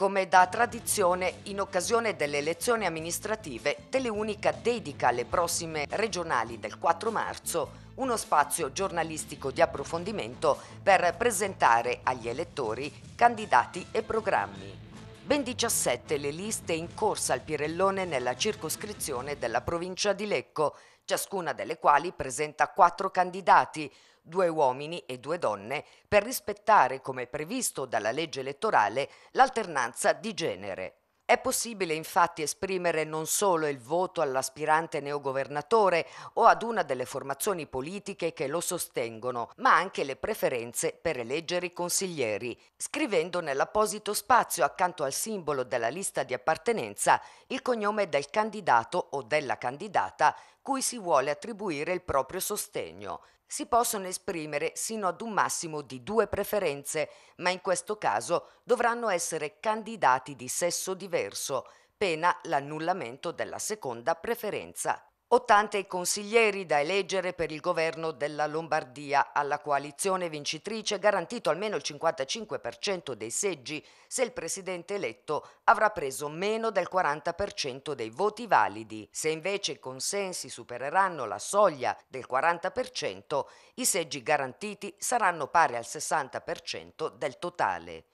Come da tradizione, in occasione delle elezioni amministrative, Teleunica dedica alle prossime regionali del 4 marzo uno spazio giornalistico di approfondimento per presentare agli elettori candidati e programmi. Ben 17 le liste in corsa al Pirellone nella circoscrizione della provincia di Lecco, ciascuna delle quali presenta quattro candidati, due uomini e due donne, per rispettare, come previsto dalla legge elettorale, l'alternanza di genere. È possibile infatti esprimere non solo il voto all'aspirante neogovernatore o ad una delle formazioni politiche che lo sostengono, ma anche le preferenze per eleggere i consiglieri, scrivendo nell'apposito spazio accanto al simbolo della lista di appartenenza il cognome del candidato o della candidata cui si vuole attribuire il proprio sostegno. Si possono esprimere sino ad un massimo di due preferenze, ma in questo caso dovranno essere candidati di sesso diverso, pena l'annullamento della seconda preferenza. 80 consiglieri da eleggere per il governo della Lombardia. Alla coalizione vincitrice garantito almeno il 55% dei seggi se il presidente eletto avrà preso meno del 40% dei voti validi. Se invece i consensi supereranno la soglia del 40%, i seggi garantiti saranno pari al 60% del totale.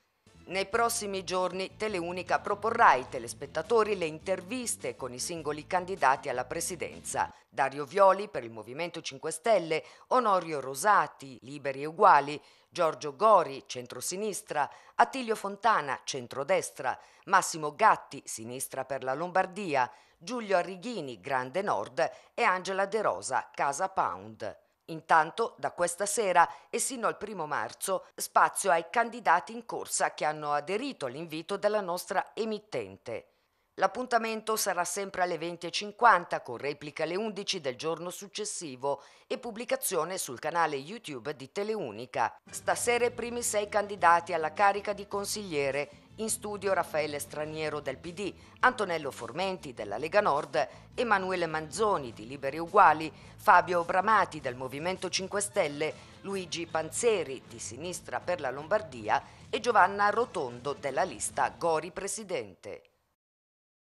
Nei prossimi giorni Teleunica proporrà ai telespettatori le interviste con i singoli candidati alla presidenza. Dario Violi per il Movimento 5 Stelle, Onorio Rosati, Liberi e Uguali, Giorgio Gori, centrosinistra, Attilio Fontana, centrodestra, Massimo Gatti, sinistra per la Lombardia, Giulio Arrighini, Grande Nord e Angela De Rosa, Casa Pound. Intanto, da questa sera e sino al primo marzo, spazio ai candidati in corsa che hanno aderito all'invito della nostra emittente. L'appuntamento sarà sempre alle 20.50 con replica alle 11 del giorno successivo e pubblicazione sul canale YouTube di Teleunica. Stasera i primi sei candidati alla carica di consigliere in studio Raffaele Straniero del PD, Antonello Formenti della Lega Nord, Emanuele Manzoni di Liberi Uguali, Fabio Bramati del Movimento 5 Stelle, Luigi Panzeri di Sinistra per la Lombardia e Giovanna Rotondo della lista Gori Presidente.